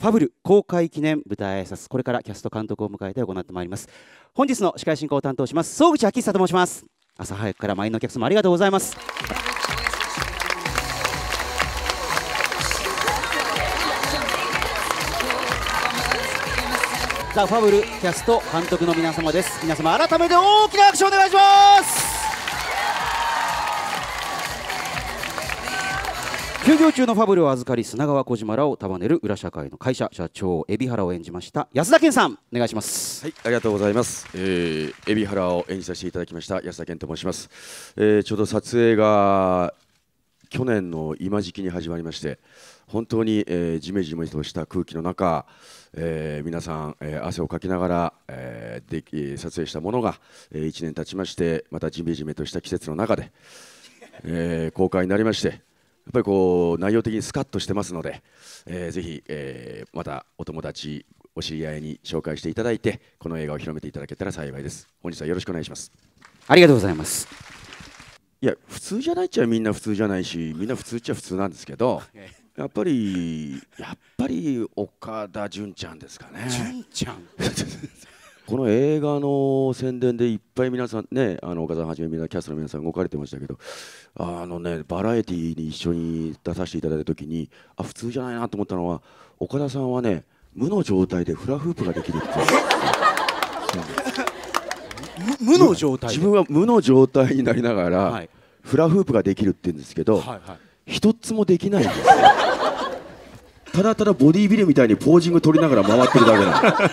ファブル公開記念舞台挨拶これからキャスト監督を迎えて行ってまいります本日の司会進行を担当します総口昭久と申します朝早くから満員のお客様ありがとうございますザ・ファブルキャスト監督の皆様です皆様改めて大きな拍手お願いします休業中のファブルを預かり砂川小島らを束ねる裏社会の会社社長海老原を演じました安田健さんお願いしますはいありがとうございます、えー、海老原を演じさせていただきました安田健と申します、えー、ちょうど撮影が去年の今時期に始まりまして本当に、えー、ジメジメとした空気の中、えー、皆さん、えー、汗をかきながら、えー、で、撮影したものが、えー、1年経ちましてまたジメジメとした季節の中で、えー、公開になりましてっぱりこう内容的にスカッとしてますので、えー、ぜひ、えー、またお友達お知り合いに紹介していただいてこの映画を広めていただけたら幸いです本日はよろしくお願いしますありがとうございますいや普通じゃないっちゃみんな普通じゃないしみんな普通っちゃ普通なんですけど やっぱりやっぱり岡田純ちゃんですかね純ちゃん この映画の宣伝でいっぱい皆さんねあの岡田はじめみんなキャストの皆さん動かれてましたけどあのねバラエティーに一緒に出させていただいたときにあ普通じゃないなと思ったのは岡田さんはね無の状態でフラフープができるって 無の状態自分は無の状態になりながら、はい、フラフープができるって言うんですけど、はいはい、一つもできないんですよ。ただただボディービルみたいにポージング取りながら回ってるだけ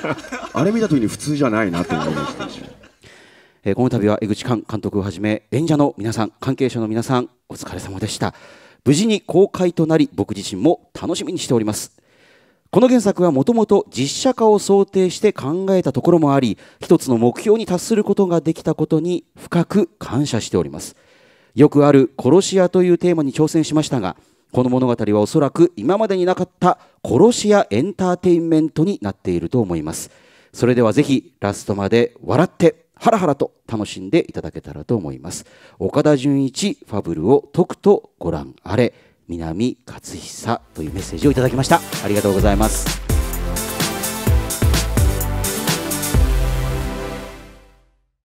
な あれ見た時に普通じゃないなって思いましたし、えこの度は江口監督をはじめ演者の皆さん関係者の皆さんお疲れ様でした無事に公開となり僕自身も楽しみにしておりますこの原作はもともと実写化を想定して考えたところもあり一つの目標に達することができたことに深く感謝しておりますよくある殺し屋というテーマに挑戦しましたがこの物語はおそらく今までになかった殺し屋エンターテインメントになっていると思いますそれではぜひラストまで笑ってハラハラと楽しんでいただけたらと思います岡田准一ファブルを解くとご覧あれ南勝久というメッセージをいただきましたありがとうございます